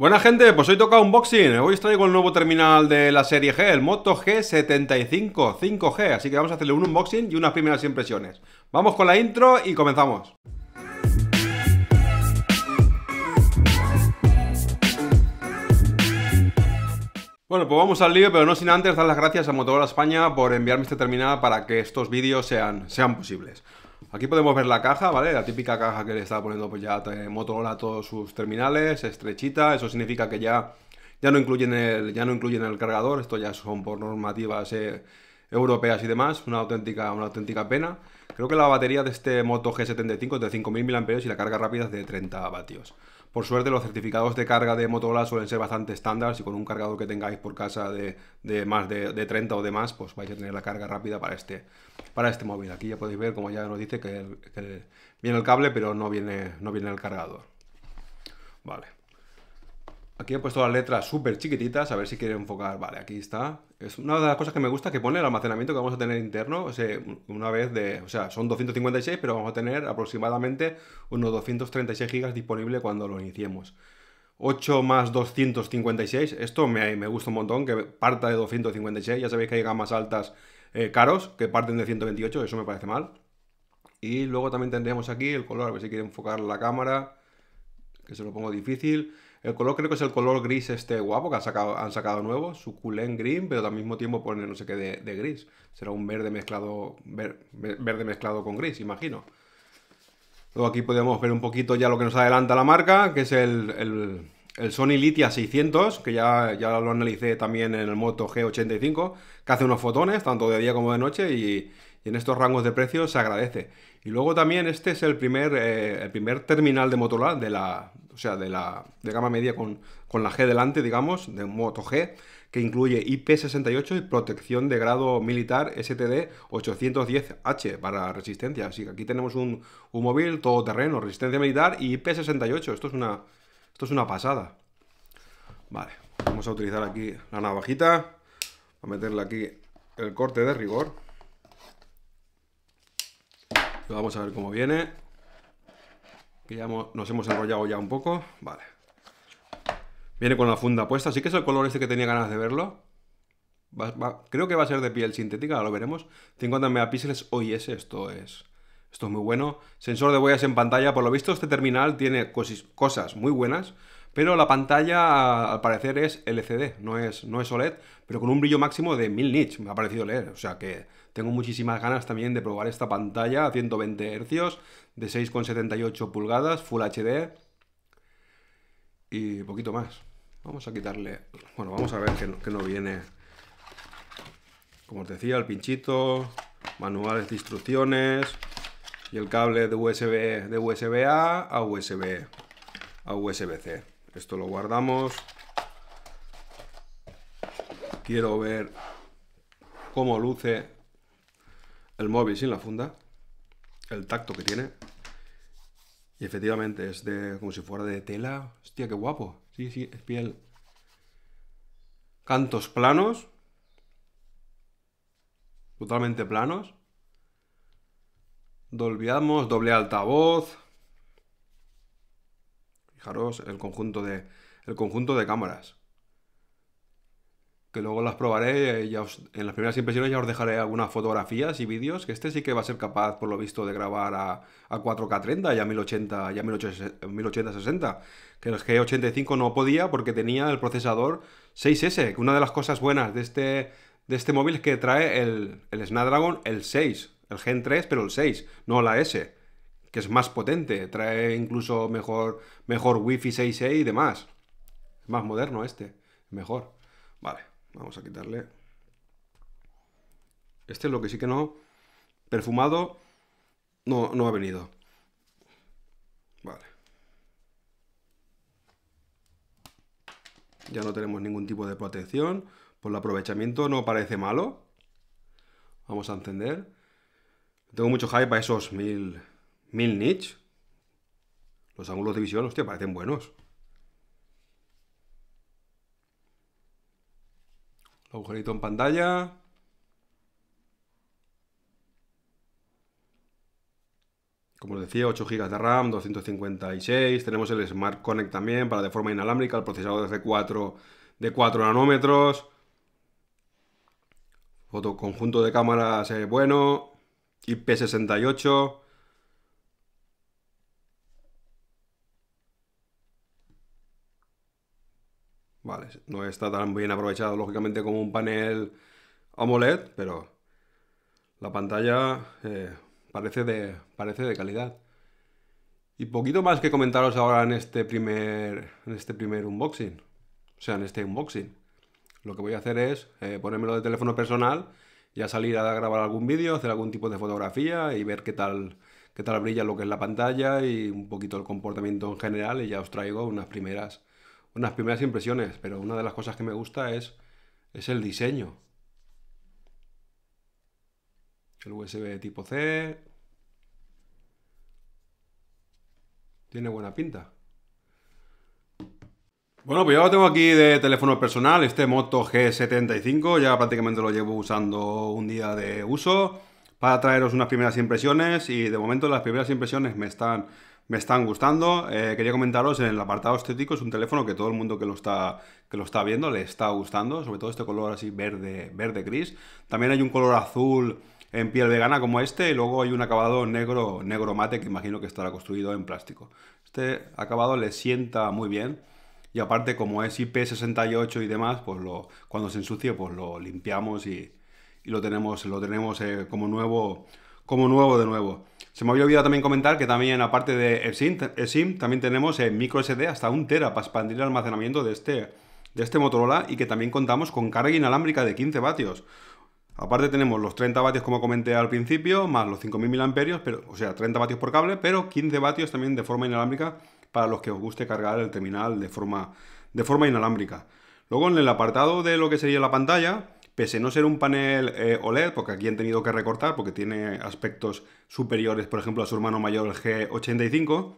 Buena gente, pues hoy toca unboxing. Hoy os traigo el nuevo terminal de la serie G, el Moto G75 5G. Así que vamos a hacerle un unboxing y unas primeras impresiones. Vamos con la intro y comenzamos. Bueno, pues vamos al lío, pero no sin antes dar las gracias a Motorola España por enviarme este terminal para que estos vídeos sean, sean posibles. Aquí podemos ver la caja, ¿vale? La típica caja que le está poniendo pues ya Motorola a todos sus terminales, estrechita, eso significa que ya, ya, no, incluyen el, ya no incluyen el cargador, esto ya son por normativas eh, europeas y demás, una auténtica, una auténtica pena. Creo que la batería de este Moto G75 es de 5.000 mAh y la carga rápida es de 30 vatios. Por suerte los certificados de carga de Motorola suelen ser bastante estándar, si con un cargador que tengáis por casa de, más de, 30 o demás, pues vais a tener la carga rápida para este, para este móvil. Aquí ya podéis ver, como ya nos dice, que, viene el cable, pero no viene, no viene el cargador. Vale. Aquí he puesto las letras súper chiquititas, a ver si quiere enfocar. Vale, aquí está. Es una de las cosas que me gusta que pone el almacenamiento que vamos a tener interno. O sea, una vez de. O sea, son 256, pero vamos a tener aproximadamente unos 236 GB disponible cuando lo iniciemos. 8 más 256, esto me, gusta un montón, que parta de 256. Ya sabéis que hay gamas altas eh, caros que parten de 128, eso me parece mal. Y luego también tendríamos aquí el color, a ver si quiere enfocar la cámara, que se lo pongo difícil. El color creo que es el color gris este guapo que han sacado, han sacado nuevo, suculent green, pero al mismo tiempo pone no sé qué de, gris. Será un verde mezclado, verde mezclado con gris, imagino. Luego aquí podemos ver un poquito ya lo que nos adelanta la marca, que es el, Sony Litia 600, que ya, ya lo analicé también en el Moto G85, que hace unos fotones, tanto de día como de noche, y, y en estos rangos de precios se agradece. Y luego también este es el primer, eh, el primer terminal de Motorola, de la, o sea, de la de gama media con, con la G delante, digamos, de Moto G, que incluye IP68 y protección de grado militar STD 810H para resistencia. Así que aquí tenemos un, un móvil todoterreno, resistencia militar y IP68. Esto es una, esto es una pasada. Vale, vamos a utilizar aquí la navajita, a meterle aquí el corte de rigor. Vamos a ver cómo viene. Que ya nos hemos enrollado ya un poco. Vale. Viene con la funda puesta. así que es el color este que tenía ganas de verlo. creo que va a ser de piel sintética, lo veremos. 50 megapíxeles OIS, esto es... Esto es muy bueno. Sensor de huellas en pantalla. Por lo visto, este terminal tiene cosas muy buenas. Pero la pantalla, al parecer, es LCD, no es, no es OLED, pero con un brillo máximo de 1000 nits, me ha parecido leer. O sea que tengo muchísimas ganas también de probar esta pantalla a 120 Hz, de 6,78 pulgadas, Full HD y poquito más. Vamos a quitarle... Bueno, vamos a ver que no, viene... Como os decía, el pinchito, manuales de instrucciones y el cable de USB, de USB A a USB, a USB-C. Esto lo guardamos. Quiero ver cómo luce el móvil sin la funda, el tacto que tiene. Y efectivamente es de como si fuera de tela. Hostia, qué guapo. Sí, sí, es piel. Cantos planos. Totalmente planos. Dolviamos, doble altavoz. Fijaros el conjunto de el conjunto de cámaras que luego las probaré, eh, ya en las primeras impresiones ya os dejaré algunas fotografías y vídeos, que este sí que va a ser capaz, por lo visto, de grabar a, 4K 30 y a 1080, y a 1080 60, eh, que los G85 no podía porque tenía el procesador 6S, que una de las cosas buenas de este, de este móvil es que trae el, el Snapdragon, el 6, el Gen 3, pero el 6, no la S, que es más potente, trae incluso mejor, mejor Wi-Fi 6E y demás. Es más moderno este, mejor. Vale. Vamos a quitarle. Este es lo que sí que no. Perfumado no, ha venido. Vale. Ya no tenemos ningún tipo de protección. Por el aprovechamiento no parece malo. Vamos a encender. Tengo mucho hype a esos mil, mil Los ángulos de visión, hostia, parecen buenos. Agujerito en pantalla. Como os decía, 8 GB de RAM, 256. Tenemos el Smart Connect también para de forma inalámbrica, el procesador de 4, de 4 nanómetros. Otro conjunto de cámaras es eh, bueno. IP68. no está tan bien aprovechado, lógicamente, como un panel AMOLED, pero la pantalla eh, parece, de, parece de calidad. Y poquito más que comentaros ahora en este primer, en este primer unboxing. O sea, en este unboxing. Lo que voy a hacer es eh, ponérmelo de teléfono personal, ya salir a grabar algún vídeo, hacer algún tipo de fotografía y ver qué tal, qué tal brilla lo que es la pantalla y un poquito el comportamiento en general y ya os traigo unas primeras unas primeras impresiones, pero una de las cosas que me gusta es, es el diseño. El USB tipo C. Tiene buena pinta. Bueno, pues ya lo tengo aquí de teléfono personal, este Moto G75, ya prácticamente lo llevo usando un día de uso para traeros unas primeras impresiones y de momento las primeras impresiones me están me están gustando. Eh, quería comentaros en el apartado estético, es un teléfono que todo el mundo que lo está, que lo está viendo le está gustando, sobre todo este color así verde, verde gris. También hay un color azul en piel vegana como este y luego hay un acabado negro, negro mate que imagino que estará construido en plástico. Este acabado le sienta muy bien y aparte como es IP68 y demás, pues lo, cuando se ensucie pues lo limpiamos y, lo tenemos, lo tenemos eh, como nuevo como nuevo de nuevo. Se me había olvidado también comentar que también, aparte de SIM también tenemos eh, micro sd hasta un tera para expandir el almacenamiento de este, de este Motorola y que también contamos con carga inalámbrica de 15 vatios. Aparte tenemos los 30 vatios como comenté al principio, más los 5.000 mah pero, o sea, 30 vatios por cable, pero 15 vatios también de forma inalámbrica para los que os guste cargar el terminal de forma, de forma inalámbrica. Luego en el apartado de lo que sería la pantalla, pese a no ser un panel eh, OLED, porque aquí han tenido que recortar, porque tiene aspectos superiores, por ejemplo, a su hermano mayor el G85,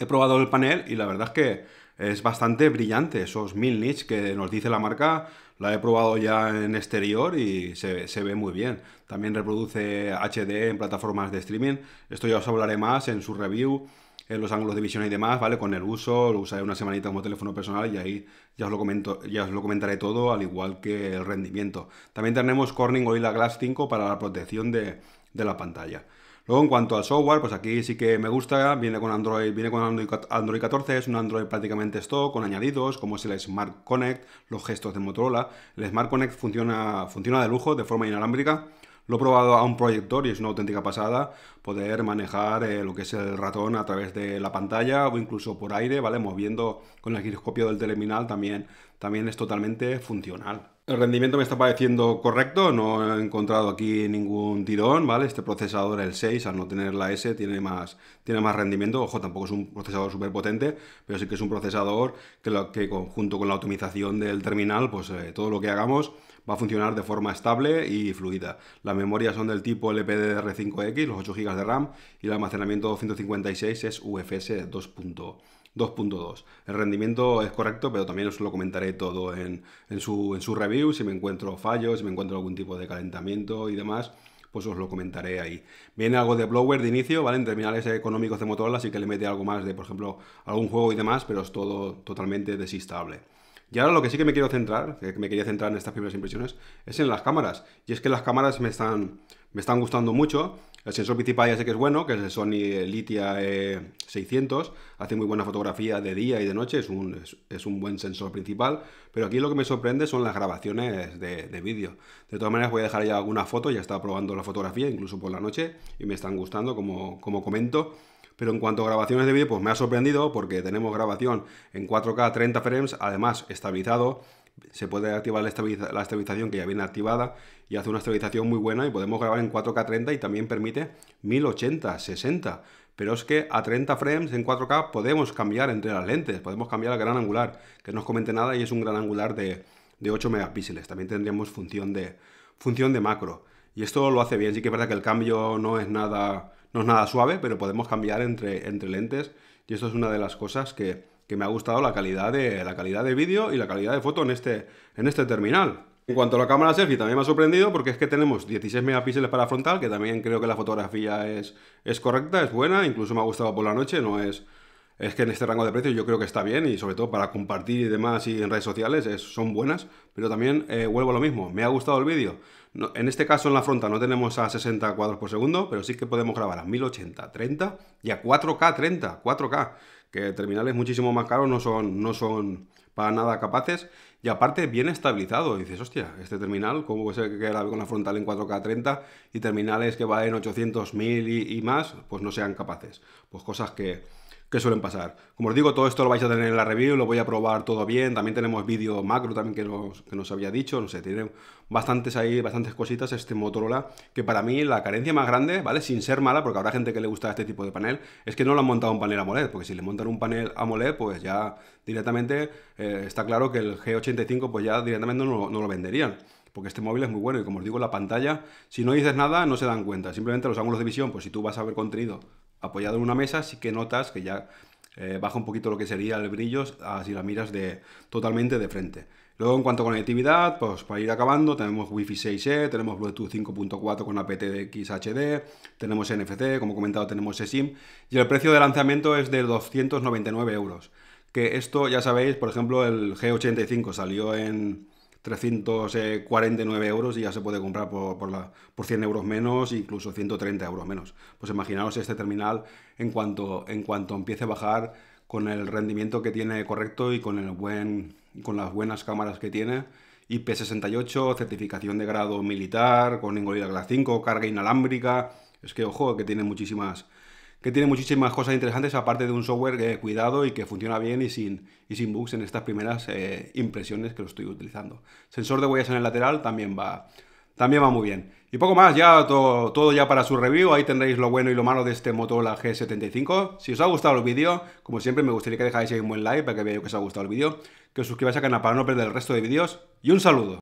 he probado el panel y la verdad es que es bastante brillante, esos 1000 nits que nos dice la marca, la he probado ya en exterior y se, se, ve muy bien. También reproduce HD en plataformas de streaming, esto ya os hablaré más en su review en eh, los ángulos de visión y demás, ¿vale? Con el uso, lo usaré una semanita como teléfono personal y ahí ya os lo comento, ya os lo comentaré todo, al igual que el rendimiento. También tenemos Corning Gorilla Glass 5 para la protección de, la pantalla. Luego en cuanto al software, pues aquí sí que me gusta, viene con Android, viene con Android, 14, es un Android prácticamente stock, con añadidos, como es el Smart Connect, los gestos de Motorola. El Smart Connect funciona, funciona de lujo, de forma inalámbrica. Lo he probado a un proyector y es una auténtica pasada poder manejar eh, lo que es el ratón a través de la pantalla o incluso por aire, ¿vale? Moviendo con el giroscopio del terminal también, también es totalmente funcional. El rendimiento me está pareciendo correcto, no he encontrado aquí ningún tirón, ¿vale? Este procesador, el 6, al no tener la S, tiene más, tiene más rendimiento. Ojo, tampoco es un procesador súper potente, pero sí que es un procesador que, lo, que junto con la optimización del terminal, pues eh, todo lo que hagamos va a funcionar de forma estable y fluida. Las memorias son del tipo LPDDR5X, los 8 GB de RAM, y el almacenamiento 256 es UFS 2.2. El rendimiento es correcto, pero también os lo comentaré todo en, su, review, si me encuentro fallos, si me encuentro algún tipo de calentamiento y demás, pues os lo comentaré ahí. Viene algo de blower de inicio, ¿vale? En terminales económicos de Motorola, así que le mete algo más de, por ejemplo, algún juego y demás, pero es todo totalmente desestable. Y ahora lo que sí que me quiero centrar, que me quería centrar en estas primeras impresiones, es en las cámaras. Y es que las cámaras me están, me están gustando mucho. El sensor principal ya sé que es bueno, que es el Sony Litia 600 e Hace muy buena fotografía de día y de noche, es un, es, un buen sensor principal. Pero aquí lo que me sorprende son las grabaciones de, vídeo. De todas maneras voy a dejar ya alguna foto, ya estaba probando la fotografía, incluso por la noche, y me están gustando, como, como comento. Pero en cuanto a grabaciones de vídeo, pues me ha sorprendido porque tenemos grabación en 4K 30 frames, además estabilizado. Se puede activar la, estabilización que ya viene activada y hace una estabilización muy buena y podemos grabar en 4K 30 y también permite 1080, 60 pero es que a 30 frames en 4K podemos cambiar entre las lentes, podemos cambiar el gran angular, que no os comente nada y es un gran angular de, de 8 megapíxeles, también tendríamos función de, función de macro. Y esto lo hace bien, sí que es verdad que el cambio no es nada no es nada suave, pero podemos cambiar entre, entre lentes y esto es una de las cosas que, me ha gustado, la calidad de, la calidad de vídeo y la calidad de foto en este, en este terminal. En cuanto a la cámara selfie, también me ha sorprendido porque es que tenemos 16 megapíxeles para frontal, que también creo que la fotografía es, es correcta, es buena, incluso me ha gustado por la noche, no es, es que en este rango de precios yo creo que está bien y sobre todo para compartir y demás y en redes sociales son buenas, pero también eh, vuelvo a lo mismo, me ha gustado el vídeo. en este caso en la frontal no tenemos a 60 cuadros por segundo, pero sí que podemos grabar a 1080, 30 y a 4K, 30, 4K, que terminales muchísimo más caros no son, no son para nada capaces y aparte bien estabilizado. dices, hostia, este terminal, ¿cómo puede ser que grabe con la frontal en 4K 30 y terminales que va en 800, 1000 y más, pues no sean capaces? Pues cosas que que suelen pasar. Como os digo, todo esto lo vais a tener en la review, lo voy a probar todo bien. También tenemos vídeo macro también que nos, había dicho, no sé, tiene bastantes ahí, bastantes cositas este Motorola, que para mí la carencia más grande, ¿vale? Sin ser mala, porque habrá gente que le gusta este tipo de panel, es que no lo han montado un panel AMOLED, porque si le montan un panel AMOLED, pues ya directamente eh, está claro que el G85 pues ya directamente no, no lo venderían porque este móvil es muy bueno y como os digo, la pantalla, si no dices nada, no se dan cuenta. Simplemente los ángulos de visión, pues si tú vas a ver contenido apoyado en una mesa, sí que notas que ya eh, baja un poquito lo que sería el brillo así ah, si la miras de, totalmente de frente. Luego, en cuanto a conectividad, pues para ir acabando, tenemos Wi-Fi 6E, tenemos Bluetooth 5.4 con aptX HD, tenemos NFC, como he comentado, tenemos eSIM, y el precio de lanzamiento es de 299 euros. Que esto, ya sabéis, por ejemplo, el G85 salió en, 349 euros y ya se puede comprar por, por, 100 euros menos, incluso 130 euros menos. Pues imaginaos este terminal en cuanto, en cuanto empiece a bajar con el rendimiento que tiene correcto y con, el buen, con las buenas cámaras que tiene. IP68, certificación de grado militar, con Ingolida Glass 5, carga inalámbrica. Es que, ojo, que tiene muchísimas, que tiene muchísimas cosas interesantes, aparte de un software que, eh, cuidado y que funciona bien y sin, y sin bugs en estas primeras eh, impresiones que lo estoy utilizando. Sensor de huellas en el lateral también va, también va muy bien. Y poco más, ya todo, todo, ya para su review, ahí tendréis lo bueno y lo malo de este Motorola G75. Si os ha gustado el vídeo, como siempre me gustaría que dejáis ahí un buen like para que veáis que os ha gustado el vídeo, que os suscribáis al canal para no perder el resto de vídeos y un saludo.